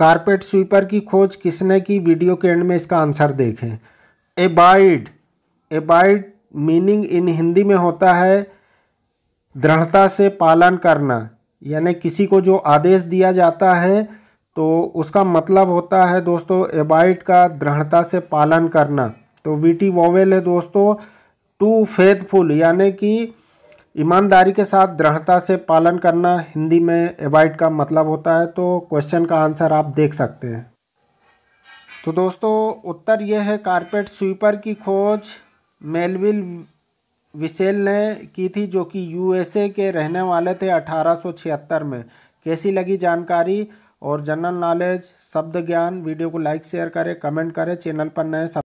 carpet sweeper की खोज किसने की वीडियो के एंड में इसका आंसर देखें abide abide meaning in Hindi में होता है दृढ़ता से पालन करना यानी किसी को जो आदेश दिया जाता है तो उसका मतलब होता है दोस्तों एबाइड का दृढ़ता से पालन करना तो वीटी वोवेल है दोस्तों टू फेथफुल यानी कि ईमानदारी के साथ दृढ़ता से पालन करना हिंदी में एवॉइड का मतलब होता है तो क्वेश्चन का आंसर आप देख सकते हैं तो दोस्तों उत्तर यह है कारपेट स्वीपर की खोज मेलविल विसेल ने की थी जो कि यूएसए के रहने वाले थे 1876 में कैसी लगी जानकारी और जनरल नॉलेज शब्द ज्ञान वीडियो को लाइक शेयर करें कमेंट करें चैनल पर नए